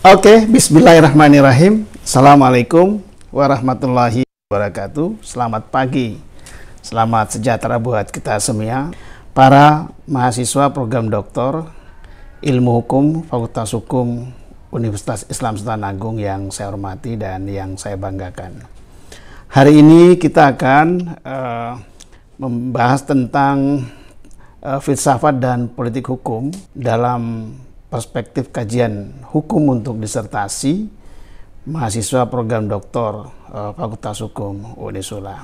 Oke, okay, bismillahirrahmanirrahim. Assalamualaikum warahmatullahi wabarakatuh. Selamat pagi. Selamat sejahtera buat kita semua. Para mahasiswa program doktor Ilmu Hukum Fakultas Hukum Universitas Islam Sultan Agung yang saya hormati dan yang saya banggakan. Hari ini kita akan uh, membahas tentang uh, filsafat dan politik hukum dalam perspektif kajian hukum untuk disertasi mahasiswa program doktor eh, Fakultas Hukum Unisula.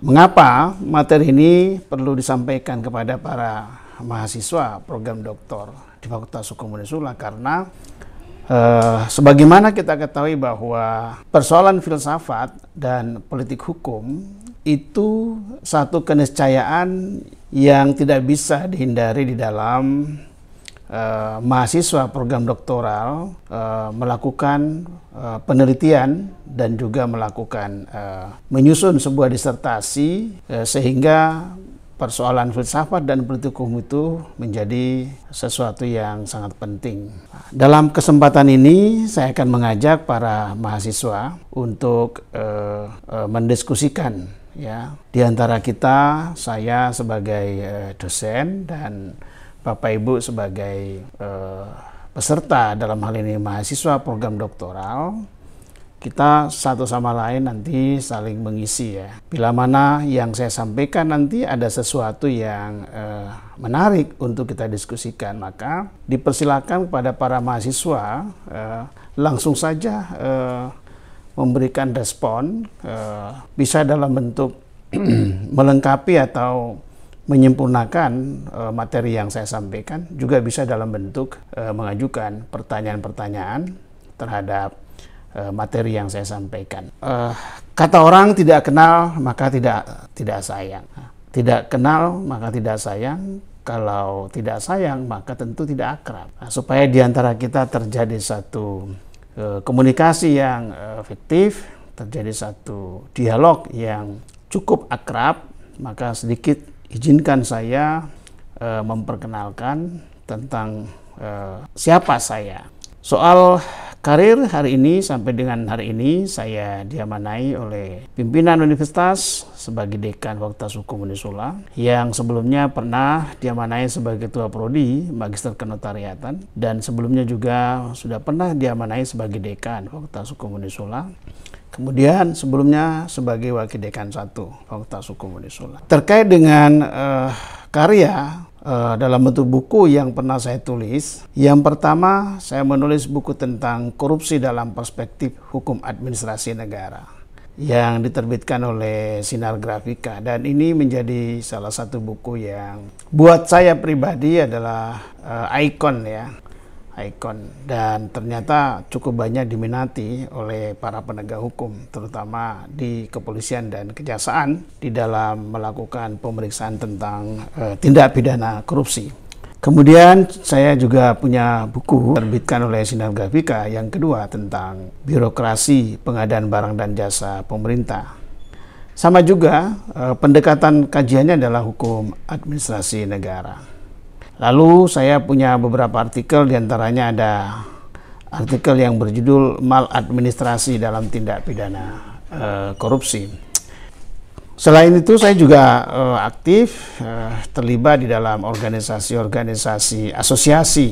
Mengapa materi ini perlu disampaikan kepada para mahasiswa program doktor di Fakultas Hukum Unisula? Karena eh, sebagaimana kita ketahui bahwa persoalan filsafat dan politik hukum itu satu keniscayaan yang tidak bisa dihindari di dalam Eh, mahasiswa program doktoral eh, melakukan eh, penelitian dan juga melakukan eh, menyusun sebuah disertasi eh, sehingga persoalan filsafat dan politik hukum itu menjadi sesuatu yang sangat penting. Dalam kesempatan ini saya akan mengajak para mahasiswa untuk eh, eh, mendiskusikan ya di antara kita saya sebagai eh, dosen dan Bapak Ibu sebagai eh, peserta dalam hal ini mahasiswa program doktoral kita satu sama lain nanti saling mengisi ya. Bila mana yang saya sampaikan nanti ada sesuatu yang eh, menarik untuk kita diskusikan, maka dipersilakan kepada para mahasiswa eh, langsung saja eh, memberikan respon, eh, bisa dalam bentuk melengkapi atau menyempurnakan uh, materi yang saya sampaikan juga bisa dalam bentuk uh, mengajukan pertanyaan-pertanyaan terhadap uh, materi yang saya sampaikan. Uh, kata orang tidak kenal maka tidak tidak sayang. Tidak kenal maka tidak sayang. Kalau tidak sayang maka tentu tidak akrab. Nah, supaya diantara kita terjadi satu uh, komunikasi yang fiktif terjadi satu dialog yang cukup akrab, maka sedikit izinkan saya e, memperkenalkan tentang e, siapa saya. Soal karir hari ini sampai dengan hari ini saya diamanai oleh pimpinan universitas sebagai dekan Fakultas Hukum Unisula yang sebelumnya pernah diamanai sebagai ketua prodi Magister Kenotariatan dan sebelumnya juga sudah pernah diamanai sebagai dekan Fakultas Hukum Unisula Kemudian sebelumnya sebagai Wakil Dekan satu Fakultas Hukum Unisula. Terkait dengan uh, karya uh, dalam bentuk buku yang pernah saya tulis, yang pertama saya menulis buku tentang korupsi dalam perspektif hukum administrasi negara yang diterbitkan oleh Sinar Grafika dan ini menjadi salah satu buku yang buat saya pribadi adalah uh, ikon ya ikon dan ternyata cukup banyak diminati oleh para penegak hukum terutama di kepolisian dan kejaksaan di dalam melakukan pemeriksaan tentang e, tindak pidana korupsi. Kemudian saya juga punya buku terbitkan oleh Sinar Grafika yang kedua tentang birokrasi pengadaan barang dan jasa pemerintah. Sama juga e, pendekatan kajiannya adalah hukum administrasi negara. Lalu saya punya beberapa artikel diantaranya ada artikel yang berjudul Maladministrasi dalam Tindak Pidana e, Korupsi. Selain itu saya juga e, aktif e, terlibat di dalam organisasi-organisasi asosiasi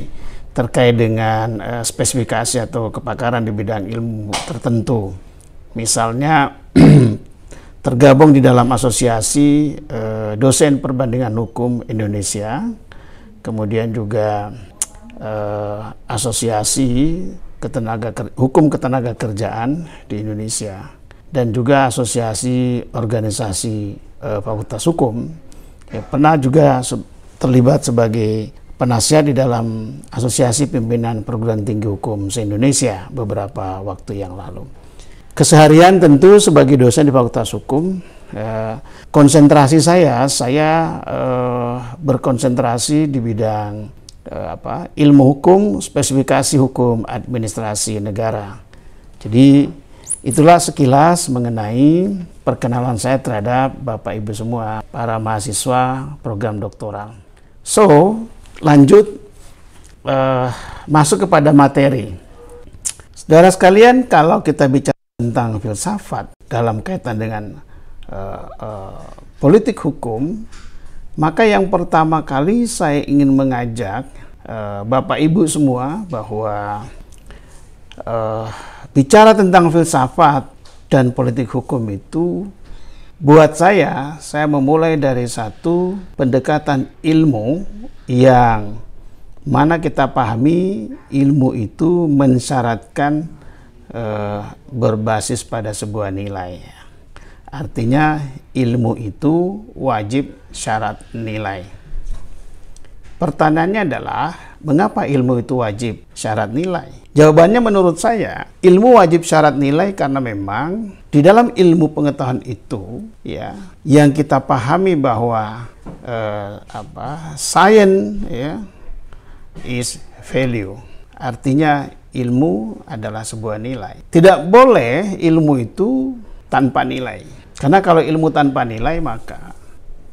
terkait dengan e, spesifikasi atau kepakaran di bidang ilmu tertentu. Misalnya tergabung di dalam asosiasi e, dosen perbandingan hukum Indonesia kemudian juga uh, asosiasi ketenaga hukum ketenaga kerjaan di Indonesia dan juga asosiasi organisasi uh, fakultas hukum ya, pernah juga se terlibat sebagai penasihat di dalam asosiasi pimpinan perguruan tinggi hukum se Indonesia beberapa waktu yang lalu keseharian tentu sebagai dosen di fakultas hukum Ya. konsentrasi saya, saya uh, berkonsentrasi di bidang uh, apa ilmu hukum, spesifikasi hukum administrasi negara. Jadi itulah sekilas mengenai perkenalan saya terhadap Bapak Ibu semua para mahasiswa program doktoral. So lanjut uh, masuk kepada materi. Saudara sekalian, kalau kita bicara tentang filsafat dalam kaitan dengan uh, uh, politik hukum, maka yang pertama kali saya ingin mengajak uh, Bapak Ibu semua bahwa uh, bicara tentang filsafat dan politik hukum itu buat saya saya memulai dari satu pendekatan ilmu yang mana kita pahami ilmu itu mensyaratkan uh, berbasis pada sebuah nilai. Artinya ilmu itu wajib syarat nilai. Pertanyaannya adalah, mengapa ilmu itu wajib syarat nilai? Jawabannya menurut saya, ilmu wajib syarat nilai karena memang di dalam ilmu pengetahuan itu, ya, yang kita pahami bahwa eh, apa, science ya, is value. Artinya ilmu adalah sebuah nilai. Tidak boleh ilmu itu tanpa nilai. Karena kalau ilmu tanpa nilai maka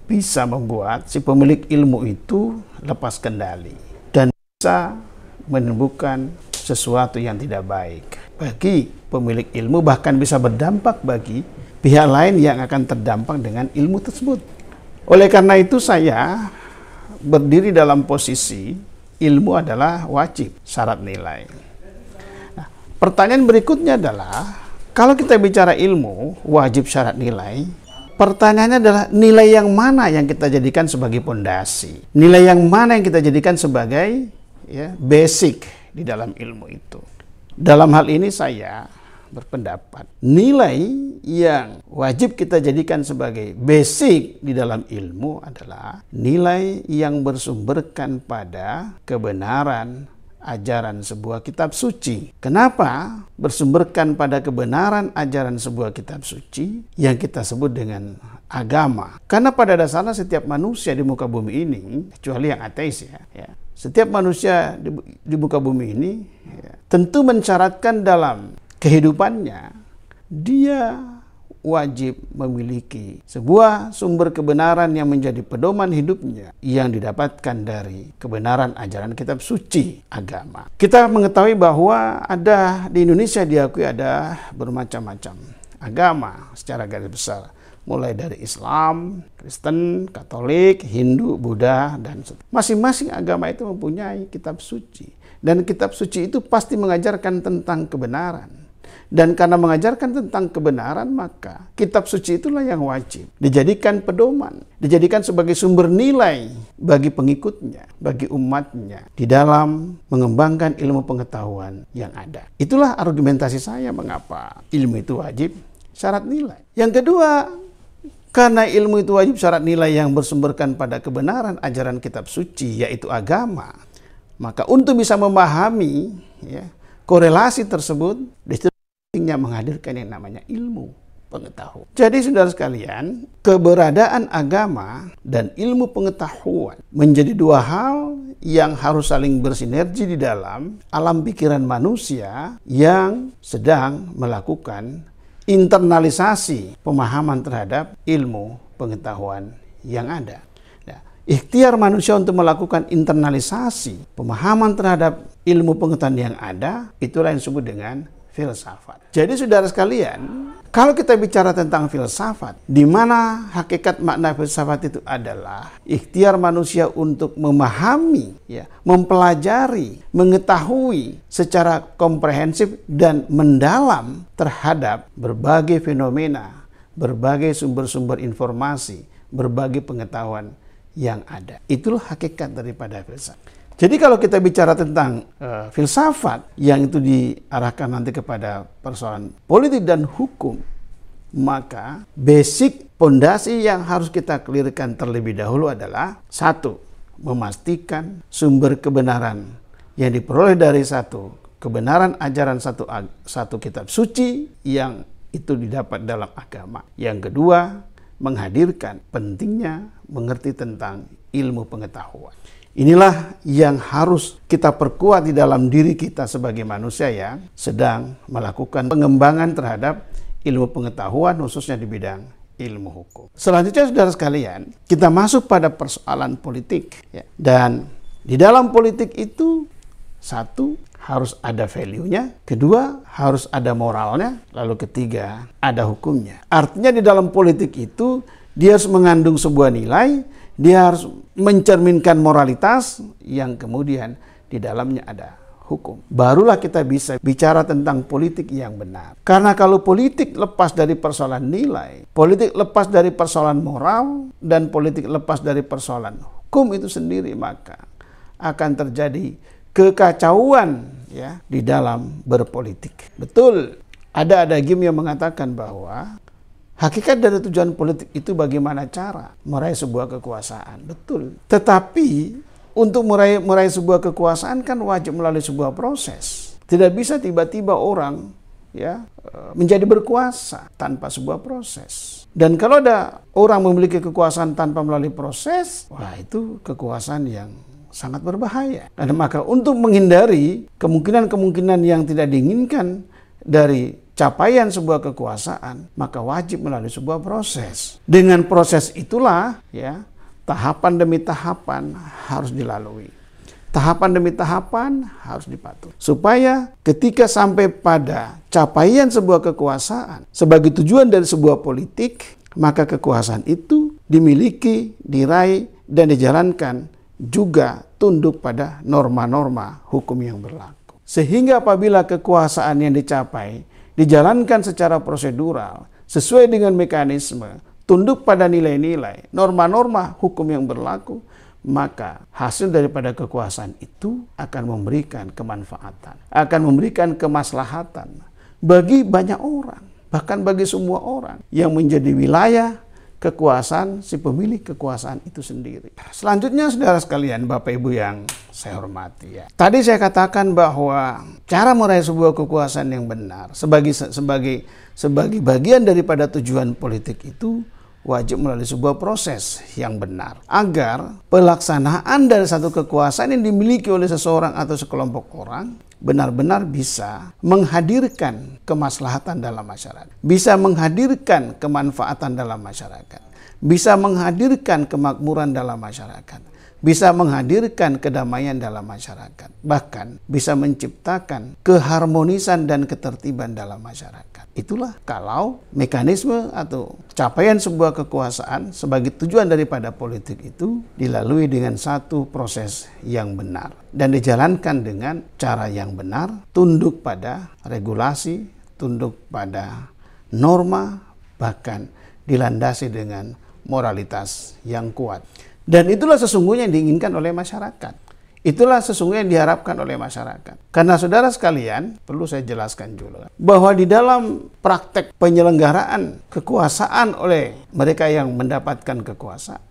bisa membuat si pemilik ilmu itu lepas kendali dan bisa menemukan sesuatu yang tidak baik bagi pemilik ilmu bahkan bisa berdampak bagi pihak lain yang akan terdampak dengan ilmu tersebut. Oleh karena itu saya berdiri dalam posisi ilmu adalah wajib syarat nilai. Nah, pertanyaan berikutnya adalah kalau kita bicara ilmu, wajib syarat nilai, pertanyaannya adalah nilai yang mana yang kita jadikan sebagai pondasi? Nilai yang mana yang kita jadikan sebagai ya, basic di dalam ilmu itu? Dalam hal ini saya berpendapat nilai yang wajib kita jadikan sebagai basic di dalam ilmu adalah nilai yang bersumberkan pada kebenaran ajaran sebuah kitab suci. Kenapa bersumberkan pada kebenaran ajaran sebuah kitab suci yang kita sebut dengan agama? Karena pada dasarnya setiap manusia di muka bumi ini, kecuali yang ateis ya, ya setiap manusia di, di muka bumi ini ya, tentu mencaratkan dalam kehidupannya dia wajib memiliki sebuah sumber kebenaran yang menjadi pedoman hidupnya yang didapatkan dari kebenaran ajaran kitab suci agama. Kita mengetahui bahwa ada di Indonesia diakui ada bermacam-macam agama secara garis besar mulai dari Islam, Kristen, Katolik, Hindu, Buddha, dan masing-masing agama itu mempunyai kitab suci dan kitab suci itu pasti mengajarkan tentang kebenaran dan karena mengajarkan tentang kebenaran, maka kitab suci itulah yang wajib. Dijadikan pedoman, dijadikan sebagai sumber nilai bagi pengikutnya, bagi umatnya, di dalam mengembangkan ilmu pengetahuan yang ada. Itulah argumentasi saya mengapa ilmu itu wajib syarat nilai. Yang kedua, karena ilmu itu wajib syarat nilai yang bersumberkan pada kebenaran ajaran kitab suci, yaitu agama. Maka untuk bisa memahami ya, korelasi tersebut, pentingnya menghadirkan yang namanya ilmu pengetahuan. Jadi saudara sekalian, keberadaan agama dan ilmu pengetahuan menjadi dua hal yang harus saling bersinergi di dalam alam pikiran manusia yang sedang melakukan internalisasi pemahaman terhadap ilmu pengetahuan yang ada. Nah, ikhtiar manusia untuk melakukan internalisasi pemahaman terhadap ilmu pengetahuan yang ada itulah yang disebut dengan filsafat. Jadi saudara sekalian, kalau kita bicara tentang filsafat, di mana hakikat makna filsafat itu adalah ikhtiar manusia untuk memahami, ya, mempelajari, mengetahui secara komprehensif dan mendalam terhadap berbagai fenomena, berbagai sumber-sumber informasi, berbagai pengetahuan yang ada. Itulah hakikat daripada filsafat. Jadi kalau kita bicara tentang uh, filsafat yang itu diarahkan nanti kepada persoalan politik dan hukum, maka basic pondasi yang harus kita clearkan terlebih dahulu adalah satu, memastikan sumber kebenaran yang diperoleh dari satu kebenaran ajaran satu satu kitab suci yang itu didapat dalam agama. Yang kedua, menghadirkan pentingnya mengerti tentang ilmu pengetahuan. Inilah yang harus kita perkuat di dalam diri kita sebagai manusia yang sedang melakukan pengembangan terhadap ilmu pengetahuan khususnya di bidang ilmu hukum. Selanjutnya saudara sekalian, kita masuk pada persoalan politik ya. dan di dalam politik itu satu harus ada value-nya, kedua harus ada moralnya, lalu ketiga ada hukumnya. Artinya di dalam politik itu dia harus mengandung sebuah nilai dia harus mencerminkan moralitas yang kemudian di dalamnya ada hukum. Barulah kita bisa bicara tentang politik yang benar. Karena kalau politik lepas dari persoalan nilai, politik lepas dari persoalan moral, dan politik lepas dari persoalan hukum itu sendiri, maka akan terjadi kekacauan ya di dalam berpolitik. Betul, ada ada game yang mengatakan bahwa Hakikat dari tujuan politik itu bagaimana cara meraih sebuah kekuasaan. Betul. Tetapi untuk meraih, meraih sebuah kekuasaan kan wajib melalui sebuah proses. Tidak bisa tiba-tiba orang ya eh, menjadi berkuasa tanpa sebuah proses. Dan kalau ada orang memiliki kekuasaan tanpa melalui proses, wah itu kekuasaan yang sangat berbahaya. Dan maka untuk menghindari kemungkinan-kemungkinan yang tidak diinginkan dari capaian sebuah kekuasaan, maka wajib melalui sebuah proses. Dengan proses itulah ya, tahapan demi tahapan harus dilalui. Tahapan demi tahapan harus dipatuhi. Supaya ketika sampai pada capaian sebuah kekuasaan sebagai tujuan dari sebuah politik, maka kekuasaan itu dimiliki, diraih, dan dijalankan juga tunduk pada norma-norma hukum yang berlaku. Sehingga apabila kekuasaan yang dicapai dijalankan secara prosedural sesuai dengan mekanisme, tunduk pada nilai-nilai, norma-norma hukum yang berlaku, maka hasil daripada kekuasaan itu akan memberikan kemanfaatan, akan memberikan kemaslahatan bagi banyak orang, bahkan bagi semua orang yang menjadi wilayah kekuasaan si pemilik kekuasaan itu sendiri. Selanjutnya saudara sekalian, Bapak Ibu yang saya hormati ya. Tadi saya katakan bahwa cara meraih sebuah kekuasaan yang benar sebagai sebagai sebagai bagian daripada tujuan politik itu wajib melalui sebuah proses yang benar agar pelaksanaan dari satu kekuasaan yang dimiliki oleh seseorang atau sekelompok orang benar-benar bisa menghadirkan kemaslahatan dalam masyarakat, bisa menghadirkan kemanfaatan dalam masyarakat, bisa menghadirkan kemakmuran dalam masyarakat, bisa menghadirkan kedamaian dalam masyarakat, bahkan bisa menciptakan keharmonisan dan ketertiban dalam masyarakat. Itulah kalau mekanisme atau capaian sebuah kekuasaan sebagai tujuan daripada politik itu dilalui dengan satu proses yang benar dan dijalankan dengan cara yang benar, tunduk pada regulasi, tunduk pada norma, bahkan dilandasi dengan moralitas yang kuat. Dan itulah sesungguhnya yang diinginkan oleh masyarakat. Itulah sesungguhnya yang diharapkan oleh masyarakat. Karena saudara sekalian, perlu saya jelaskan juga bahwa di dalam praktek penyelenggaraan kekuasaan oleh mereka yang mendapatkan kekuasaan,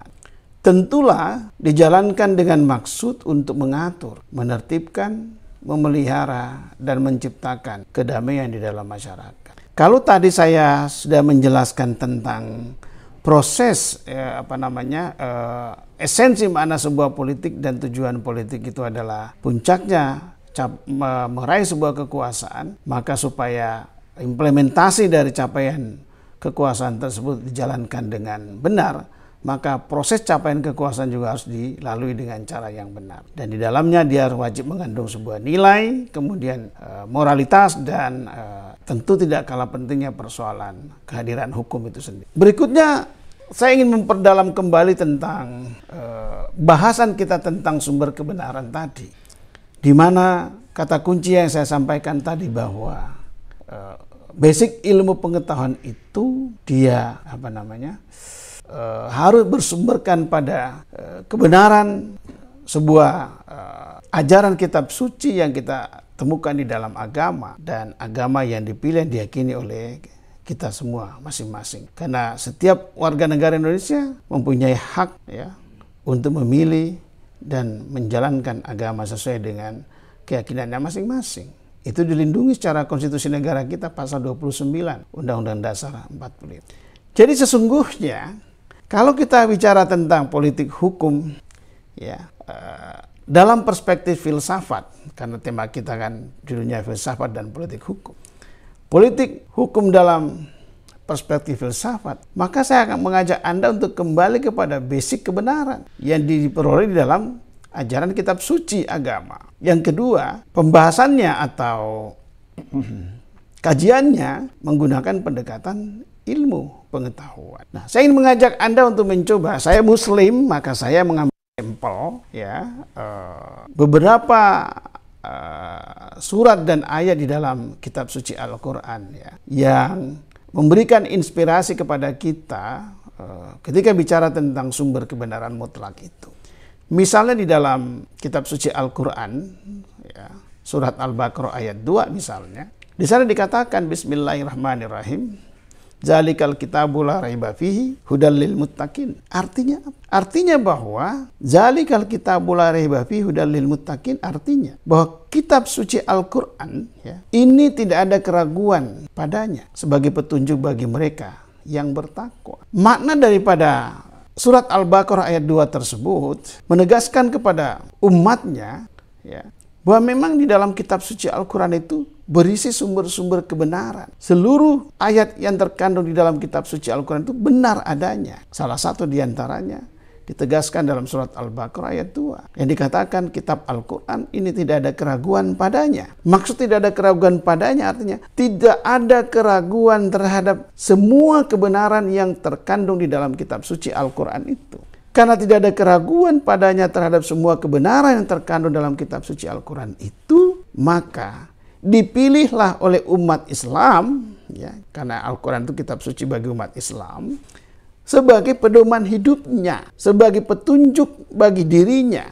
tentulah dijalankan dengan maksud untuk mengatur, menertibkan, memelihara, dan menciptakan kedamaian di dalam masyarakat. Kalau tadi saya sudah menjelaskan tentang proses ya, apa namanya eh, esensi makna sebuah politik dan tujuan politik itu adalah puncaknya meraih sebuah kekuasaan, maka supaya implementasi dari capaian kekuasaan tersebut dijalankan dengan benar, maka proses capaian kekuasaan juga harus dilalui dengan cara yang benar. Dan di dalamnya dia wajib mengandung sebuah nilai, kemudian e, moralitas dan e, tentu tidak kalah pentingnya persoalan kehadiran hukum itu sendiri. Berikutnya saya ingin memperdalam kembali tentang eh, bahasan kita tentang sumber kebenaran tadi, di mana kata kunci yang saya sampaikan tadi bahwa eh, basic ilmu pengetahuan itu dia apa namanya eh, harus bersumberkan pada kebenaran sebuah ajaran kitab suci yang kita temukan di dalam agama dan agama yang dipilih diyakini oleh kita semua masing-masing. Karena setiap warga negara Indonesia mempunyai hak ya untuk memilih dan menjalankan agama sesuai dengan keyakinannya masing-masing. Itu dilindungi secara konstitusi negara kita pasal 29 Undang-Undang Dasar 40. Jadi sesungguhnya kalau kita bicara tentang politik hukum ya eh, dalam perspektif filsafat karena tema kita kan judulnya filsafat dan politik hukum politik hukum dalam perspektif filsafat, maka saya akan mengajak Anda untuk kembali kepada basic kebenaran yang diperoleh di dalam ajaran kitab suci agama. Yang kedua, pembahasannya atau kajiannya menggunakan pendekatan ilmu pengetahuan. Nah, saya ingin mengajak Anda untuk mencoba. Saya muslim, maka saya mengambil sampel ya uh, beberapa Eh, surat dan ayat di dalam kitab suci Al-Qur'an ya yang memberikan inspirasi kepada kita uh, ketika bicara tentang sumber kebenaran mutlak itu. Misalnya di dalam kitab suci Al-Qur'an ya, surat Al-Baqarah ayat 2 misalnya, di sana dikatakan bismillahirrahmanirrahim Zalikal kitabu la raiba fihi hudal lil muttaqin. Artinya apa? Artinya bahwa zalikal kitabu la raiba fihi hudal lil muttaqin artinya bahwa kitab suci Al-Qur'an ya, ini tidak ada keraguan padanya sebagai petunjuk bagi mereka yang bertakwa. Makna daripada surat Al-Baqarah ayat 2 tersebut menegaskan kepada umatnya ya, bahwa memang di dalam kitab suci Al-Quran itu berisi sumber-sumber kebenaran. Seluruh ayat yang terkandung di dalam kitab suci Al-Quran itu benar adanya. Salah satu di antaranya ditegaskan dalam surat Al-Baqarah ayat 2 yang dikatakan kitab Al-Quran ini tidak ada keraguan padanya maksud tidak ada keraguan padanya artinya tidak ada keraguan terhadap semua kebenaran yang terkandung di dalam kitab suci Al-Quran itu karena tidak ada keraguan padanya terhadap semua kebenaran yang terkandung dalam kitab suci Al-Quran itu maka dipilihlah oleh umat Islam ya karena Al-Qur'an itu kitab suci bagi umat Islam sebagai pedoman hidupnya, sebagai petunjuk bagi dirinya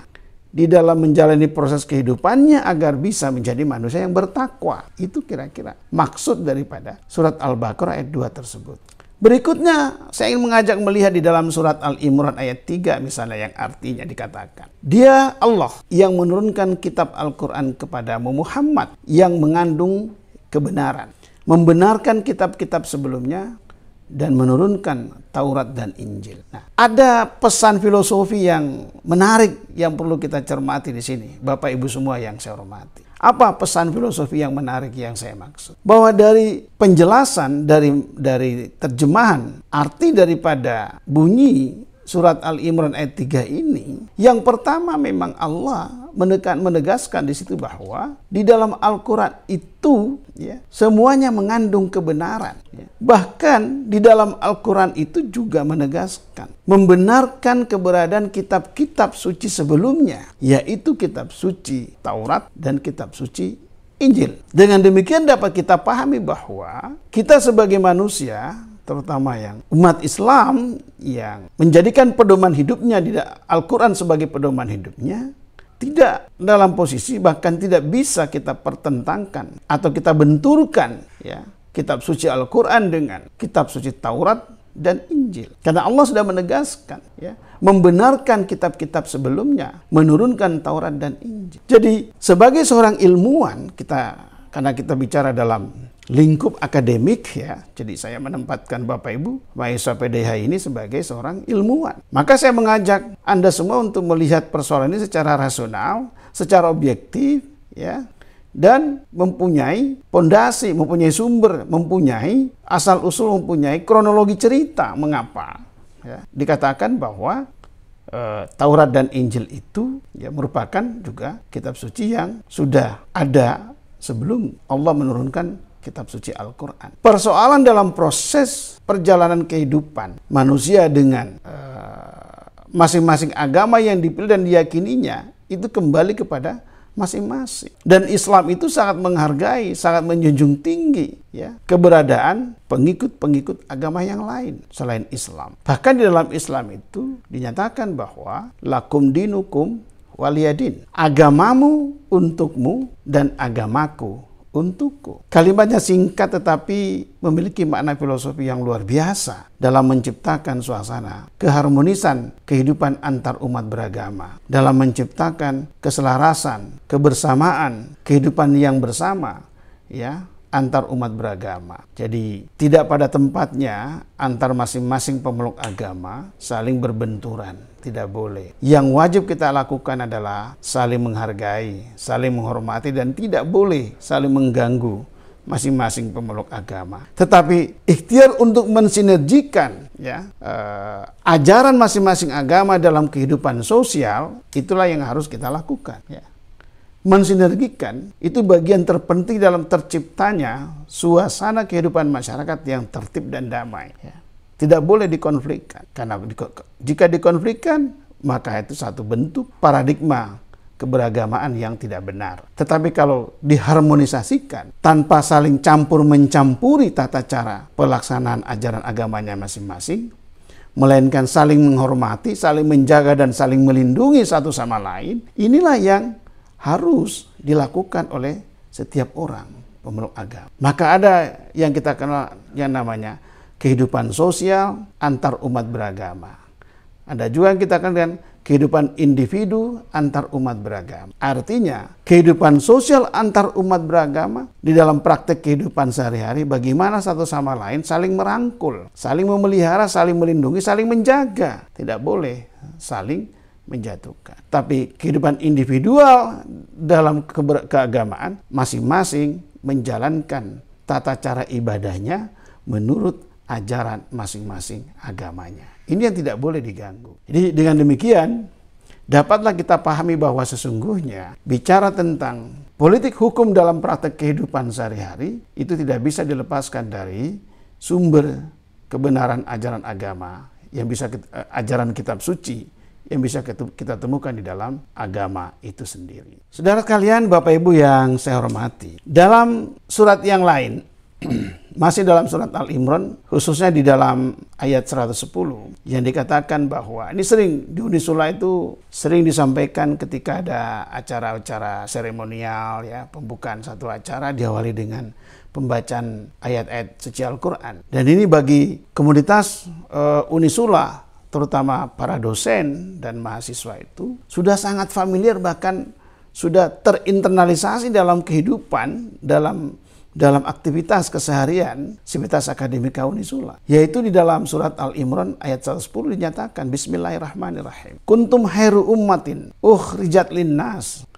di dalam menjalani proses kehidupannya agar bisa menjadi manusia yang bertakwa. Itu kira-kira maksud daripada surat Al-Baqarah ayat 2 tersebut. Berikutnya, saya ingin mengajak melihat di dalam surat Al-Imran ayat 3 misalnya yang artinya dikatakan. Dia Allah yang menurunkan kitab Al-Quran kepadamu Muhammad yang mengandung kebenaran. Membenarkan kitab-kitab sebelumnya dan menurunkan Taurat dan Injil. Nah, ada pesan filosofi yang menarik yang perlu kita cermati di sini, Bapak Ibu semua yang saya hormati. Apa pesan filosofi yang menarik yang saya maksud? Bahwa dari penjelasan dari dari terjemahan arti daripada bunyi surat Al-Imran ayat 3 ini, yang pertama memang Allah menekan menegaskan di situ bahwa di dalam Al-Qur'an itu ya, semuanya mengandung kebenaran. Ya. Bahkan di dalam Al-Qur'an itu juga menegaskan membenarkan keberadaan kitab-kitab suci sebelumnya, yaitu kitab suci Taurat dan kitab suci Injil. Dengan demikian dapat kita pahami bahwa kita sebagai manusia terutama yang umat Islam yang menjadikan pedoman hidupnya tidak Al-Quran sebagai pedoman hidupnya, tidak dalam posisi bahkan tidak bisa kita pertentangkan atau kita benturkan ya kitab suci Al-Qur'an dengan kitab suci Taurat dan Injil. Karena Allah sudah menegaskan ya membenarkan kitab-kitab sebelumnya, menurunkan Taurat dan Injil. Jadi sebagai seorang ilmuwan kita karena kita bicara dalam lingkup akademik ya. Jadi saya menempatkan Bapak Ibu mahasiswa PDH ini sebagai seorang ilmuwan. Maka saya mengajak Anda semua untuk melihat persoalan ini secara rasional, secara objektif ya dan mempunyai pondasi, mempunyai sumber, mempunyai asal usul, mempunyai kronologi cerita mengapa ya. dikatakan bahwa e, Taurat dan Injil itu ya merupakan juga kitab suci yang sudah ada sebelum Allah menurunkan kitab suci Al-Quran. Persoalan dalam proses perjalanan kehidupan manusia dengan eh, masing-masing uh, agama yang dipilih dan diyakininya itu kembali kepada masing-masing. Dan Islam itu sangat menghargai, sangat menjunjung tinggi ya keberadaan pengikut-pengikut agama yang lain selain Islam. Bahkan di dalam Islam itu dinyatakan bahwa lakum dinukum waliyadin. Agamamu untukmu dan agamaku untukku. Kalimatnya singkat tetapi memiliki makna filosofi yang luar biasa dalam menciptakan suasana keharmonisan kehidupan antar umat beragama, dalam menciptakan keselarasan, kebersamaan, kehidupan yang bersama, ya, antar umat beragama. Jadi tidak pada tempatnya antar masing-masing pemeluk agama saling berbenturan, tidak boleh. Yang wajib kita lakukan adalah saling menghargai, saling menghormati dan tidak boleh saling mengganggu masing-masing pemeluk agama. Tetapi ikhtiar untuk mensinergikan ya eh, ajaran masing-masing agama dalam kehidupan sosial itulah yang harus kita lakukan ya. Mensinergikan itu bagian terpenting dalam terciptanya suasana kehidupan masyarakat yang tertib dan damai. Ya. Tidak boleh dikonflikkan, karena jika dikonflikkan, maka itu satu bentuk paradigma keberagamaan yang tidak benar. Tetapi kalau diharmonisasikan tanpa saling campur mencampuri tata cara pelaksanaan ajaran agamanya masing-masing, melainkan saling menghormati, saling menjaga dan saling melindungi satu sama lain, inilah yang harus dilakukan oleh setiap orang pemeluk agama. Maka ada yang kita kenal yang namanya kehidupan sosial antar umat beragama. Ada juga yang kita kenal dengan kehidupan individu antar umat beragama. Artinya, kehidupan sosial antar umat beragama di dalam praktek kehidupan sehari-hari bagaimana satu sama lain saling merangkul, saling memelihara, saling melindungi, saling menjaga. Tidak boleh saling menjatuhkan. Tapi kehidupan individual dalam keagamaan masing-masing menjalankan tata cara ibadahnya menurut ajaran masing-masing agamanya. Ini yang tidak boleh diganggu. Jadi dengan demikian dapatlah kita pahami bahwa sesungguhnya bicara tentang politik hukum dalam praktek kehidupan sehari-hari itu tidak bisa dilepaskan dari sumber kebenaran ajaran agama yang bisa kita, eh, ajaran kitab suci yang bisa kita temukan di dalam agama itu sendiri. Saudara kalian, Bapak Ibu yang saya hormati, dalam surat yang lain, masih dalam surat Al-Imran, khususnya di dalam ayat 110, yang dikatakan bahwa, ini sering di Uni itu sering disampaikan ketika ada acara-acara seremonial, ya pembukaan satu acara diawali dengan pembacaan ayat-ayat suci Al-Quran. Dan ini bagi komunitas eh, Uni Unisula terutama para dosen dan mahasiswa itu sudah sangat familiar bahkan sudah terinternalisasi dalam kehidupan dalam dalam aktivitas keseharian Sivitas Akademika Unisula yaitu di dalam surat Al-Imran ayat 110 dinyatakan bismillahirrahmanirrahim kuntum hairu ummatin ukhrijat linnas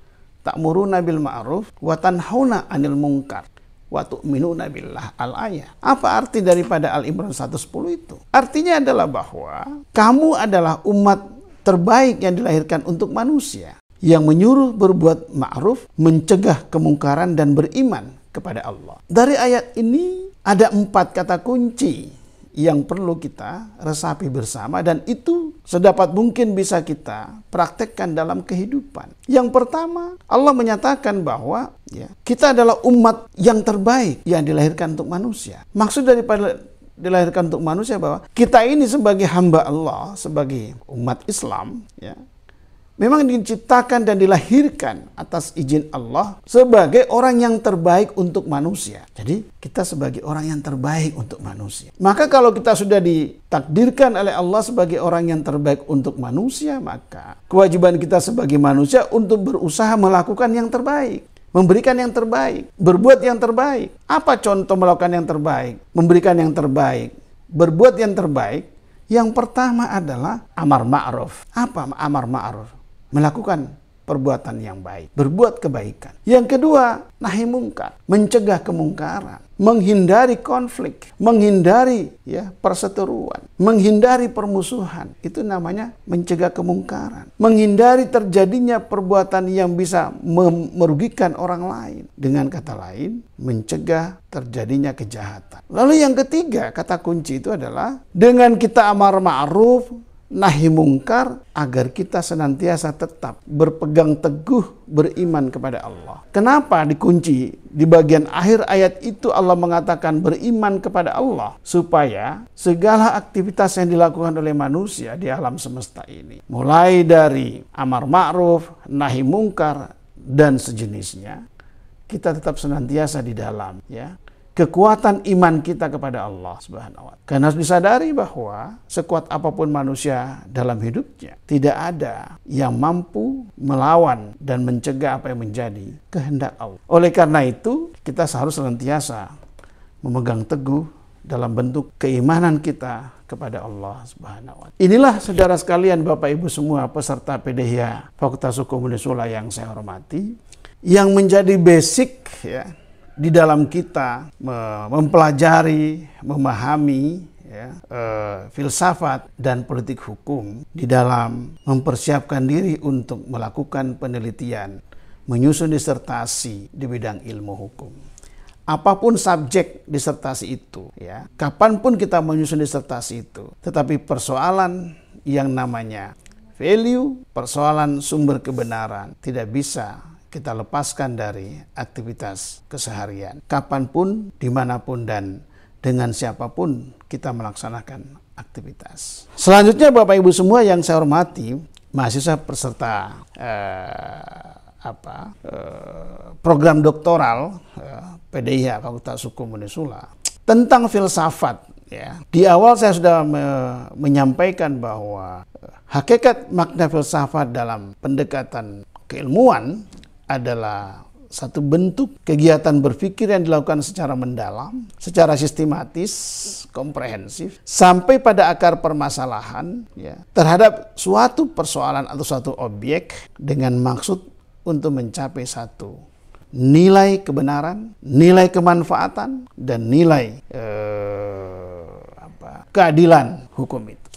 ta'muruna bil ma'ruf wa tanhauna 'anil munkar wa tu'minuna billah al ayah. Apa arti daripada Al Imran 110 itu? Artinya adalah bahwa kamu adalah umat terbaik yang dilahirkan untuk manusia yang menyuruh berbuat ma'ruf, mencegah kemungkaran dan beriman kepada Allah. Dari ayat ini ada empat kata kunci yang perlu kita resapi bersama dan itu sedapat mungkin bisa kita praktekkan dalam kehidupan. Yang pertama, Allah menyatakan bahwa ya, kita adalah umat yang terbaik yang dilahirkan untuk manusia. Maksud daripada dilahirkan untuk manusia bahwa kita ini sebagai hamba Allah, sebagai umat Islam, ya, memang diciptakan dan dilahirkan atas izin Allah sebagai orang yang terbaik untuk manusia. Jadi kita sebagai orang yang terbaik untuk manusia. Maka kalau kita sudah ditakdirkan oleh Allah sebagai orang yang terbaik untuk manusia, maka kewajiban kita sebagai manusia untuk berusaha melakukan yang terbaik. Memberikan yang terbaik, berbuat yang terbaik. Apa contoh melakukan yang terbaik? Memberikan yang terbaik, berbuat yang terbaik. Yang pertama adalah amar ma'ruf. Apa amar ma'ruf? melakukan perbuatan yang baik, berbuat kebaikan. Yang kedua, nahi mungkar, mencegah kemungkaran, menghindari konflik, menghindari ya perseteruan, menghindari permusuhan. Itu namanya mencegah kemungkaran, menghindari terjadinya perbuatan yang bisa merugikan orang lain. Dengan kata lain, mencegah terjadinya kejahatan. Lalu yang ketiga, kata kunci itu adalah dengan kita amar ma'ruf nahi mungkar agar kita senantiasa tetap berpegang teguh beriman kepada Allah. Kenapa dikunci? Di bagian akhir ayat itu Allah mengatakan beriman kepada Allah supaya segala aktivitas yang dilakukan oleh manusia di alam semesta ini mulai dari amar ma'ruf, nahi mungkar dan sejenisnya kita tetap senantiasa di dalam ya kekuatan iman kita kepada Allah Subhanahu wa Karena harus disadari bahwa sekuat apapun manusia dalam hidupnya, tidak ada yang mampu melawan dan mencegah apa yang menjadi kehendak Allah. Oleh karena itu, kita harus senantiasa memegang teguh dalam bentuk keimanan kita kepada Allah Subhanahu wa Inilah saudara sekalian Bapak Ibu semua peserta PDH Fakultas Hukum Universitas yang saya hormati yang menjadi basic ya di dalam kita mempelajari, memahami ya, eh, filsafat dan politik hukum di dalam mempersiapkan diri untuk melakukan penelitian, menyusun disertasi di bidang ilmu hukum. Apapun subjek disertasi itu, ya, kapanpun kita menyusun disertasi itu, tetapi persoalan yang namanya value, persoalan sumber kebenaran tidak bisa kita lepaskan dari aktivitas keseharian. Kapanpun, dimanapun, dan dengan siapapun kita melaksanakan aktivitas. Selanjutnya Bapak Ibu semua yang saya hormati, mahasiswa peserta eh, apa eh, program doktoral eh, PDIH Fakultas Hukum Unisula tentang filsafat ya. Di awal saya sudah me menyampaikan bahwa eh, hakikat makna filsafat dalam pendekatan keilmuan adalah satu bentuk kegiatan berpikir yang dilakukan secara mendalam, secara sistematis, komprehensif, sampai pada akar permasalahan ya, terhadap suatu persoalan atau suatu objek dengan maksud untuk mencapai satu nilai kebenaran, nilai kemanfaatan, dan nilai eh, apa, keadilan hukum itu.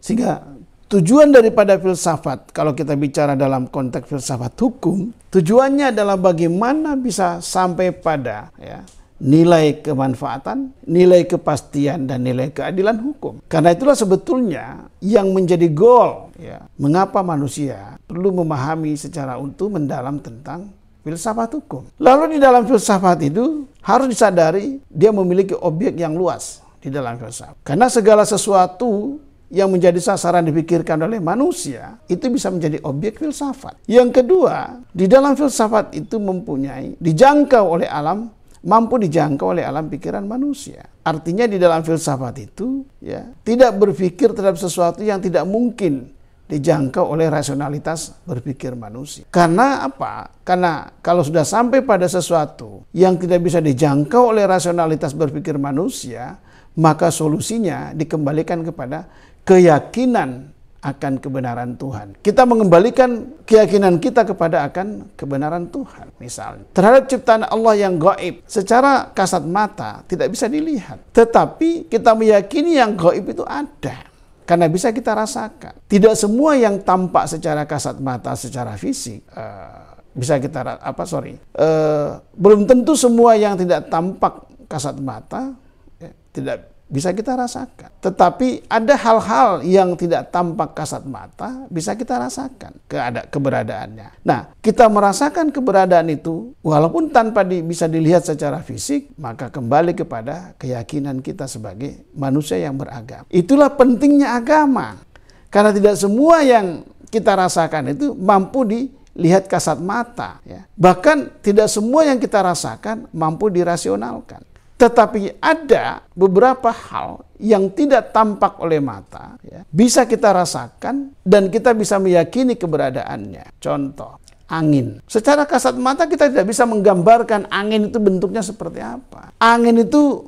Sehingga Tujuan daripada filsafat, kalau kita bicara dalam konteks filsafat hukum, tujuannya adalah bagaimana bisa sampai pada ya, nilai kemanfaatan, nilai kepastian, dan nilai keadilan hukum. Karena itulah sebetulnya yang menjadi goal. Ya. Mengapa manusia perlu memahami secara utuh mendalam tentang filsafat hukum. Lalu di dalam filsafat itu harus disadari dia memiliki objek yang luas di dalam filsafat. Karena segala sesuatu yang menjadi sasaran dipikirkan oleh manusia itu bisa menjadi objek filsafat. Yang kedua, di dalam filsafat itu mempunyai dijangkau oleh alam mampu dijangkau oleh alam pikiran manusia. Artinya di dalam filsafat itu ya tidak berpikir terhadap sesuatu yang tidak mungkin dijangkau oleh rasionalitas berpikir manusia. Karena apa? Karena kalau sudah sampai pada sesuatu yang tidak bisa dijangkau oleh rasionalitas berpikir manusia, maka solusinya dikembalikan kepada keyakinan akan kebenaran Tuhan. Kita mengembalikan keyakinan kita kepada akan kebenaran Tuhan. Misalnya, terhadap ciptaan Allah yang gaib. secara kasat mata tidak bisa dilihat. Tetapi kita meyakini yang gaib itu ada. Karena bisa kita rasakan. Tidak semua yang tampak secara kasat mata, secara fisik, uh, bisa kita, apa, sorry. Uh, belum tentu semua yang tidak tampak kasat mata, ya, tidak bisa kita rasakan. Tetapi ada hal-hal yang tidak tampak kasat mata bisa kita rasakan keada keberadaannya. Nah, kita merasakan keberadaan itu walaupun tanpa di, bisa dilihat secara fisik, maka kembali kepada keyakinan kita sebagai manusia yang beragama. Itulah pentingnya agama. Karena tidak semua yang kita rasakan itu mampu dilihat kasat mata ya. Bahkan tidak semua yang kita rasakan mampu dirasionalkan. Tetapi ada beberapa hal yang tidak tampak oleh mata, ya, bisa kita rasakan dan kita bisa meyakini keberadaannya. Contoh, angin. Secara kasat mata kita tidak bisa menggambarkan angin itu bentuknya seperti apa. Angin itu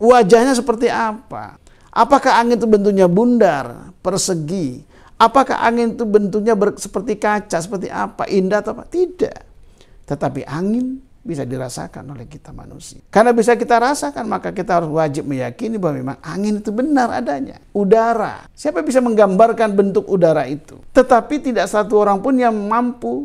wajahnya seperti apa. Apakah angin itu bentuknya bundar, persegi? Apakah angin itu bentuknya seperti kaca, seperti apa, indah atau apa? Tidak. Tetapi angin bisa dirasakan oleh kita manusia. Karena bisa kita rasakan, maka kita harus wajib meyakini bahwa memang angin itu benar adanya. Udara. Siapa bisa menggambarkan bentuk udara itu? Tetapi tidak satu orang pun yang mampu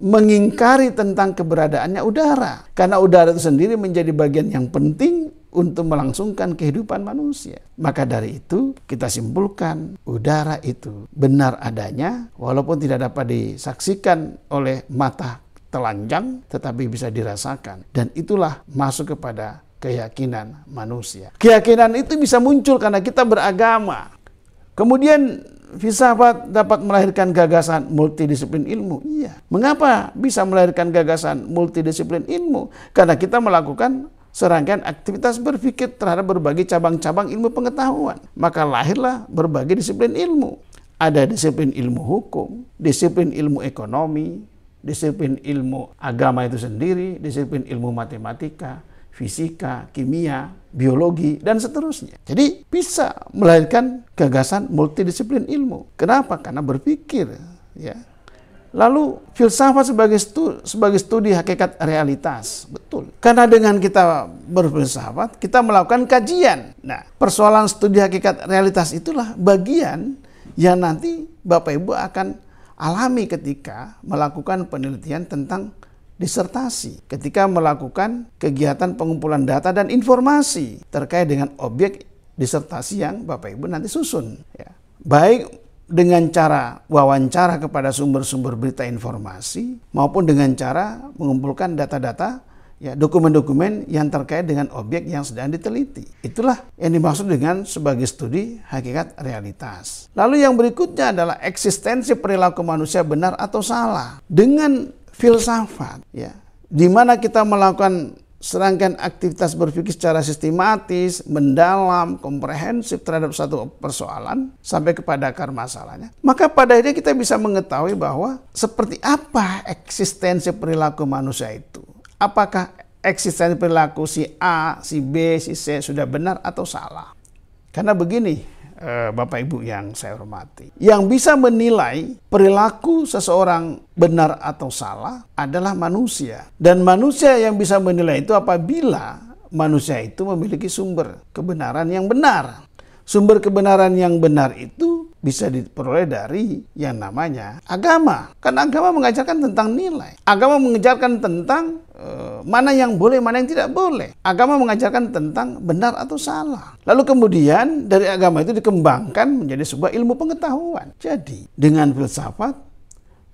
mengingkari tentang keberadaannya udara. Karena udara itu sendiri menjadi bagian yang penting untuk melangsungkan kehidupan manusia. Maka dari itu kita simpulkan udara itu benar adanya walaupun tidak dapat disaksikan oleh mata telanjang tetapi bisa dirasakan dan itulah masuk kepada keyakinan manusia. Keyakinan itu bisa muncul karena kita beragama. Kemudian filsafat dapat melahirkan gagasan multidisiplin ilmu. Iya. Mengapa bisa melahirkan gagasan multidisiplin ilmu? Karena kita melakukan serangkaian aktivitas berpikir terhadap berbagai cabang-cabang ilmu pengetahuan. Maka lahirlah berbagai disiplin ilmu. Ada disiplin ilmu hukum, disiplin ilmu ekonomi, disiplin ilmu agama itu sendiri, disiplin ilmu matematika, fisika, kimia, biologi, dan seterusnya. Jadi bisa melahirkan gagasan multidisiplin ilmu. Kenapa? Karena berpikir. ya. Lalu filsafat sebagai studi, sebagai studi hakikat realitas, betul. Karena dengan kita berfilsafat, kita melakukan kajian. Nah, persoalan studi hakikat realitas itulah bagian yang nanti Bapak Ibu akan alami ketika melakukan penelitian tentang disertasi ketika melakukan kegiatan pengumpulan data dan informasi terkait dengan objek disertasi yang Bapak Ibu nanti susun ya. Baik dengan cara wawancara kepada sumber-sumber berita informasi maupun dengan cara mengumpulkan data-data ya dokumen-dokumen yang terkait dengan objek yang sedang diteliti. Itulah yang dimaksud dengan sebagai studi hakikat realitas. Lalu yang berikutnya adalah eksistensi perilaku manusia benar atau salah dengan filsafat ya. Di mana kita melakukan serangkaian aktivitas berpikir secara sistematis, mendalam, komprehensif terhadap satu persoalan sampai kepada akar masalahnya. Maka pada akhirnya kita bisa mengetahui bahwa seperti apa eksistensi perilaku manusia itu apakah eksistensi perilaku si A, si B, si C sudah benar atau salah. Karena begini, eh, Bapak Ibu yang saya hormati, yang bisa menilai perilaku seseorang benar atau salah adalah manusia, dan manusia yang bisa menilai itu apabila manusia itu memiliki sumber kebenaran yang benar. Sumber kebenaran yang benar itu bisa diperoleh dari yang namanya agama. Karena agama mengajarkan tentang nilai. Agama mengajarkan tentang Eh, mana yang boleh, mana yang tidak boleh. Agama mengajarkan tentang benar atau salah. Lalu kemudian dari agama itu dikembangkan menjadi sebuah ilmu pengetahuan. Jadi dengan filsafat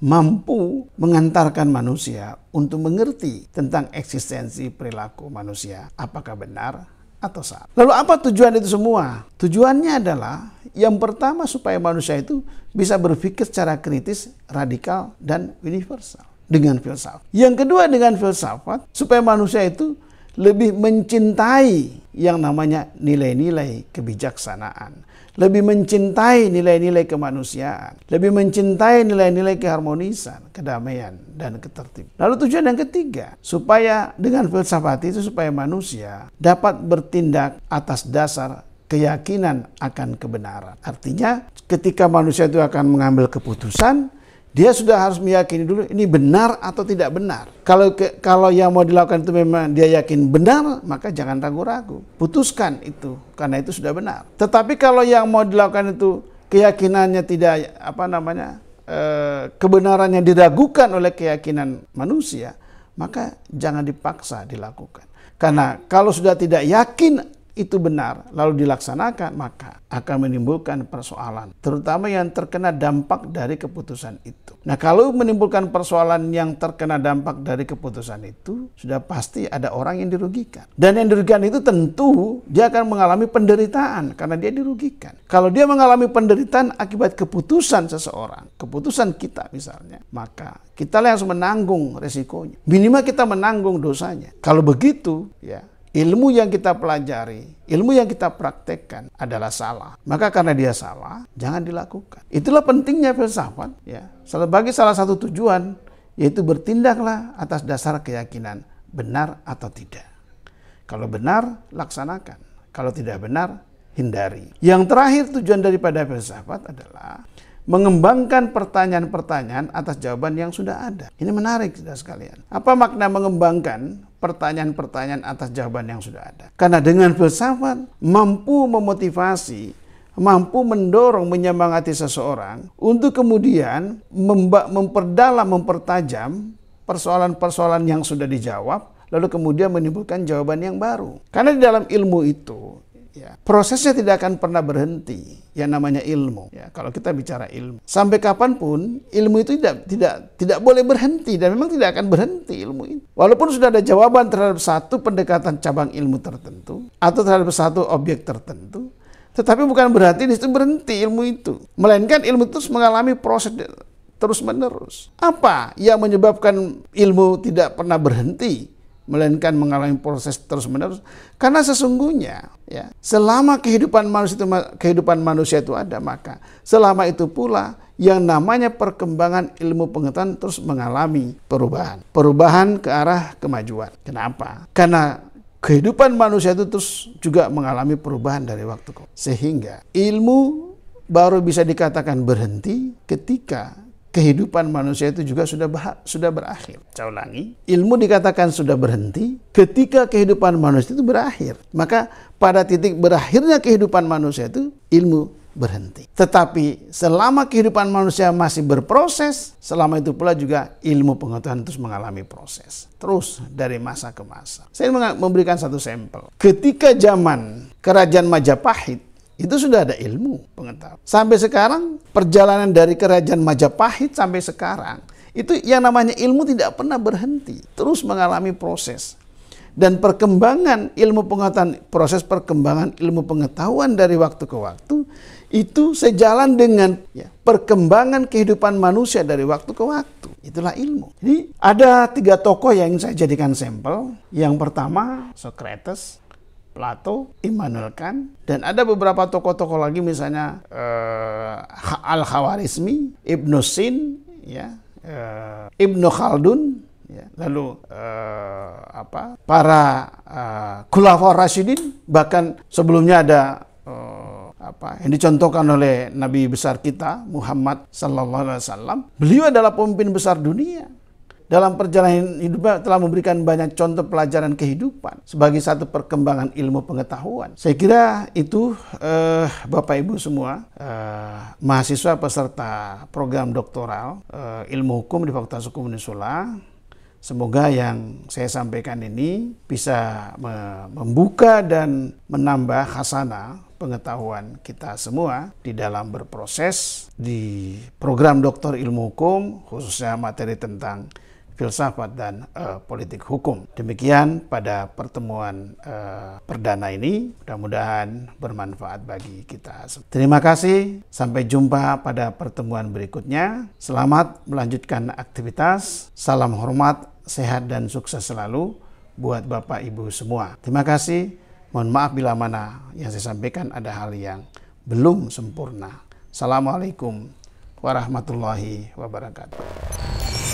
mampu mengantarkan manusia untuk mengerti tentang eksistensi perilaku manusia. Apakah benar atau salah. Lalu apa tujuan itu semua? Tujuannya adalah yang pertama supaya manusia itu bisa berpikir secara kritis, radikal, dan universal dengan filsafat. Yang kedua dengan filsafat supaya manusia itu lebih mencintai yang namanya nilai-nilai kebijaksanaan, lebih mencintai nilai-nilai kemanusiaan, lebih mencintai nilai-nilai keharmonisan, kedamaian dan ketertiban. Lalu tujuan yang ketiga, supaya dengan filsafat itu supaya manusia dapat bertindak atas dasar keyakinan akan kebenaran. Artinya, ketika manusia itu akan mengambil keputusan, dia sudah harus meyakini dulu ini benar atau tidak benar. Kalau ke, kalau yang mau dilakukan itu memang dia yakin benar, maka jangan ragu-ragu. Putuskan itu karena itu sudah benar. Tetapi kalau yang mau dilakukan itu keyakinannya tidak apa namanya? E, eh, kebenarannya diragukan oleh keyakinan manusia, maka jangan dipaksa dilakukan. Karena kalau sudah tidak yakin itu benar lalu dilaksanakan maka akan menimbulkan persoalan terutama yang terkena dampak dari keputusan itu. Nah, kalau menimbulkan persoalan yang terkena dampak dari keputusan itu sudah pasti ada orang yang dirugikan. Dan yang dirugikan itu tentu dia akan mengalami penderitaan karena dia dirugikan. Kalau dia mengalami penderitaan akibat keputusan seseorang, keputusan kita misalnya, maka kita yang menanggung resikonya. Minimal kita menanggung dosanya. Kalau begitu, ya ilmu yang kita pelajari, ilmu yang kita praktekkan adalah salah. Maka karena dia salah, jangan dilakukan. Itulah pentingnya filsafat ya. Sebagai salah satu tujuan yaitu bertindaklah atas dasar keyakinan benar atau tidak. Kalau benar, laksanakan. Kalau tidak benar, hindari. Yang terakhir tujuan daripada filsafat adalah mengembangkan pertanyaan-pertanyaan atas jawaban yang sudah ada. Ini menarik sudah sekalian. Apa makna mengembangkan pertanyaan-pertanyaan atas jawaban yang sudah ada? Karena dengan filsafat mampu memotivasi, mampu mendorong, menyemangati seseorang untuk kemudian memperdalam, mempertajam persoalan-persoalan yang sudah dijawab lalu kemudian menimbulkan jawaban yang baru. Karena di dalam ilmu itu Ya, prosesnya tidak akan pernah berhenti yang namanya ilmu. Ya, kalau kita bicara ilmu, sampai kapanpun ilmu itu tidak tidak tidak boleh berhenti dan memang tidak akan berhenti ilmu ini. Walaupun sudah ada jawaban terhadap satu pendekatan cabang ilmu tertentu atau terhadap satu objek tertentu, tetapi bukan berarti di situ berhenti ilmu itu, melainkan ilmu itu mengalami proses terus menerus. Apa yang menyebabkan ilmu tidak pernah berhenti? melainkan mengalami proses terus-menerus karena sesungguhnya ya selama kehidupan manusia itu kehidupan manusia itu ada maka selama itu pula yang namanya perkembangan ilmu pengetahuan terus mengalami perubahan perubahan ke arah kemajuan kenapa karena kehidupan manusia itu terus juga mengalami perubahan dari waktu ke waktu sehingga ilmu baru bisa dikatakan berhenti ketika kehidupan manusia itu juga sudah bah, sudah berakhir. Saya ulangi, ilmu dikatakan sudah berhenti ketika kehidupan manusia itu berakhir. Maka pada titik berakhirnya kehidupan manusia itu ilmu berhenti. Tetapi selama kehidupan manusia masih berproses, selama itu pula juga ilmu pengetahuan terus mengalami proses. Terus dari masa ke masa. Saya memberikan satu sampel. Ketika zaman Kerajaan Majapahit itu sudah ada ilmu pengetahuan. Sampai sekarang perjalanan dari kerajaan Majapahit sampai sekarang itu yang namanya ilmu tidak pernah berhenti, terus mengalami proses. Dan perkembangan ilmu pengetahuan, proses perkembangan ilmu pengetahuan dari waktu ke waktu itu sejalan dengan ya, perkembangan kehidupan manusia dari waktu ke waktu. Itulah ilmu. Jadi ada tiga tokoh yang saya jadikan sampel. Yang pertama Socrates, Plato, Immanuel Kant, dan ada beberapa tokoh-tokoh lagi misalnya uh, eh, Al Khawarizmi, Ibn Sin, ya, uh, Ibnu Khaldun, ya. lalu uh, apa para uh, Khulafaur Rasyidin, bahkan sebelumnya ada uh, apa yang dicontohkan oleh Nabi besar kita Muhammad Sallallahu Alaihi Wasallam. Beliau adalah pemimpin besar dunia dalam perjalanan hidupnya telah memberikan banyak contoh pelajaran kehidupan sebagai satu perkembangan ilmu pengetahuan. Saya kira itu eh, Bapak Ibu semua eh, mahasiswa peserta program doktoral eh, ilmu hukum di Fakultas Hukum Unisula. Semoga yang saya sampaikan ini bisa membuka dan menambah khasana pengetahuan kita semua di dalam berproses di program doktor ilmu hukum khususnya materi tentang filsafat dan uh, politik hukum. Demikian pada pertemuan uh, perdana ini, mudah-mudahan bermanfaat bagi kita. Terima kasih, sampai jumpa pada pertemuan berikutnya. Selamat melanjutkan aktivitas, salam hormat, sehat dan sukses selalu buat Bapak Ibu semua. Terima kasih. Mohon maaf bila mana yang saya sampaikan ada hal yang belum sempurna. Assalamualaikum warahmatullahi wabarakatuh.